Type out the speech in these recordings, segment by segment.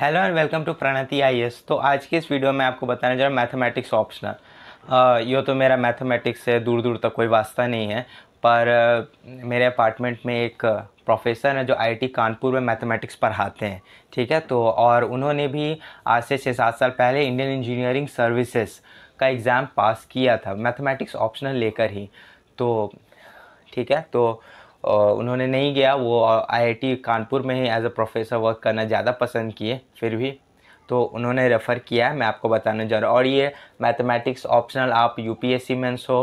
hello and welcome to Pranati आई तो आज की इस वीडियो में आपको बताना जा रहा मैथमेटिक्स ऑप्शनल यो तो मेरा मैथमेटिक्स से दूर दूर तक कोई वास्ता नहीं है पर मेरे अपार्टमेंट में एक प्रोफेसर है जो आईटी कानपुर में मैथमेटिक्स पढ़ाते हैं ठीक है तो और उन्होंने भी आज से छः सात साल पहले इंडियन इंजीनियरिंग सर्विसेज का एग्ज़ाम पास किया था मैथमेटिक्स ऑप्शनल लेकर ही तो ठीक है तो उन्होंने नहीं गया वो आईआईटी कानपुर में ही एज अ प्रोफेसर वर्क करना ज़्यादा पसंद किए फिर भी तो उन्होंने रेफ़र किया है मैं आपको बताने जा रहा हूँ और ये मैथमेटिक्स ऑप्शनल आप यूपीएससी मेंस हो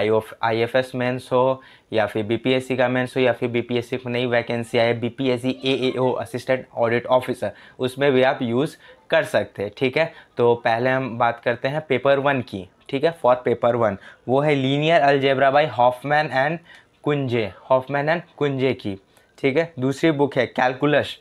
आई एस मेंस हो या फिर बीपीएससी का मेंस हो या फिर बीपीएससी को नई वैकेंसी आई BPSC AAO assistant audit officer उसमें भी आप यूज़ कर सकते हैं ठीक है तो पहले हम बात करते हैं पेपर वन की ठीक है फॉर पेपर वन वो है linear algebra by Hoffman and Kunze Hoffman and Kunze की ठीक है दूसरी बुक है कैलकुलस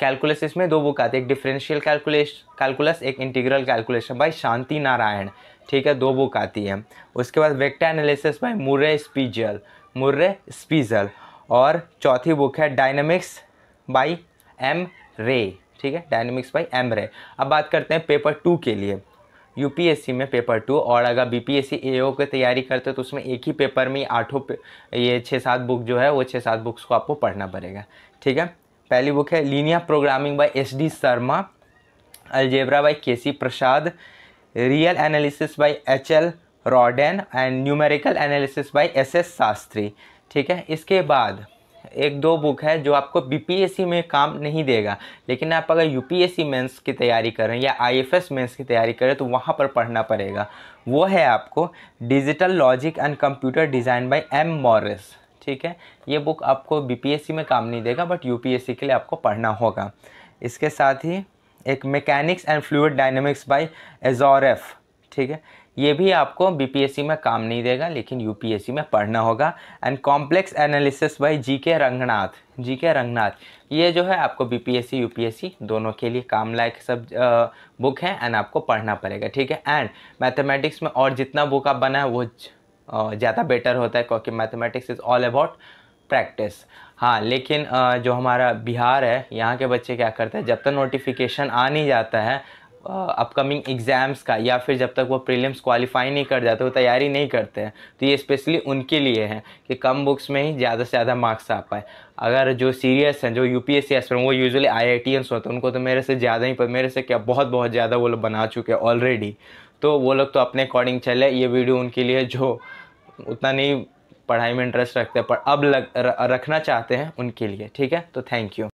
कैलकुलस इसमें दो बुक आती है एक डिफरेंशियल कैलकुलेश कैलकुलस एक integral calculation by Shanti Narayan ठीक है दो बुक आती है उसके बाद vector analysis by Murray Spiegel Murray Spiegel और चौथी बुक है डायनेमिक्स बाय एम रे ठीक है डायनेमिक्स बाय एम रे अब बात करते हैं पेपर टू के लिए यूपीएससी में पेपर टू और अगर बीपीएससी एओ की तैयारी करते हो तो उसमें एक ही पेपर में आठों पे, ये छः सात बुक जो है वो छः सात बुक्स को आपको पढ़ना पड़ेगा ठीक है पहली बुक है linear programming by S D Sharma algebra by K C Prasad real analysis by H L Royden and numerical analysis by S S Shastri ठीक है इसके बाद एक दो बुक है जो आपको बीपीएससी में काम नहीं देगा लेकिन आप अगर यूपीएससी मेंस की तैयारी कर रहे हैं या आईएफएस मेंस की तैयारी कर रहे हैं तो वहाँ पर पढ़ना पड़ेगा वो है आपको digital logic and computer design by M Morris ठीक है ये बुक आपको बीपीएससी में काम नहीं देगा बट यूपीएससी के लिए आपको पढ़ना होगा इसके साथ ही एक mechanics and fluid dynamics by एजॉर ठीक है ये भी आपको बीपीएससी में काम नहीं देगा लेकिन यूपीएससी में पढ़ना होगा and complex analysis by G K Ranganath ji K Ranganath ये जो है आपको बीपीएससी यूपीएससी दोनों के लिए काम लायक सब बुक है एंड आपको पढ़ना पड़ेगा ठीक है एंड मैथमेटिक्स में और जितना बुक आप बना है वो ज़्यादा बेटर होता है क्योंकि mathematics is all about practice हाँ लेकिन जो हमारा बिहार है यहाँ के बच्चे क्या करते हैं जब तक नोटिफिकेशन आ नहीं जाता है अपकमिंग uh, एग्ज़ाम्स का या फिर जब तक वो प्रीलिम्स क्वालिफाई नहीं कर जाते वो तैयारी नहीं करते हैं तो ये स्पेशली उनके लिए है कि कम बुक्स में ही ज़्यादा से ज़्यादा मार्क्स आ पाए अगर जो सीरियस हैं जो U P S C aspirant वो usually IITians होते हैं उनको तो मेरे से ज़्यादा ही पर मेरे से क्या बहुत बहुत ज़्यादा वो लोग बना चुके हैं ऑलरेडी तो वो लोग तो अपने अकॉर्डिंग चले ये वीडियो उनके लिए जो उतना नहीं पढ़ाई में इंटरेस्ट रखते पर अब लग रखना चाहते हैं उनके लिए ठीक है तो थैंक यू